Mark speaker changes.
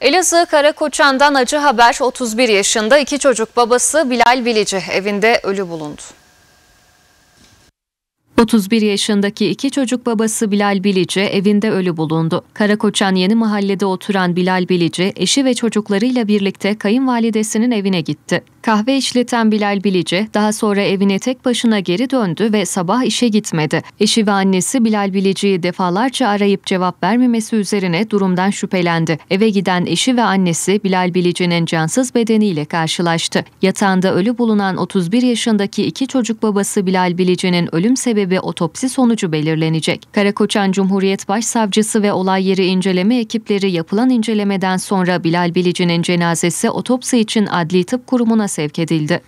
Speaker 1: Elazığ Karakoçan'dan acı haber 31 yaşında iki çocuk babası Bilal Bilici evinde ölü bulundu. 31 yaşındaki iki çocuk babası Bilal Bilici evinde ölü bulundu. Karakoçan yeni mahallede oturan Bilal Bilici eşi ve çocuklarıyla birlikte kayınvalidesinin evine gitti. Kahve işleten Bilal Bilici daha sonra evine tek başına geri döndü ve sabah işe gitmedi. Eşi ve annesi Bilal Bilici'yi defalarca arayıp cevap vermemesi üzerine durumdan şüphelendi. Eve giden eşi ve annesi Bilal Bilici'nin cansız bedeniyle karşılaştı. Yatağında ölü bulunan 31 yaşındaki iki çocuk babası Bilal Bilici'nin ölüm sebebi otopsi sonucu belirlenecek. Karakoçan Cumhuriyet Başsavcısı ve olay yeri inceleme ekipleri yapılan incelemeden sonra Bilal Bilici'nin cenazesi otopsi için Adli Tıp Kurumu'na sevk edildi.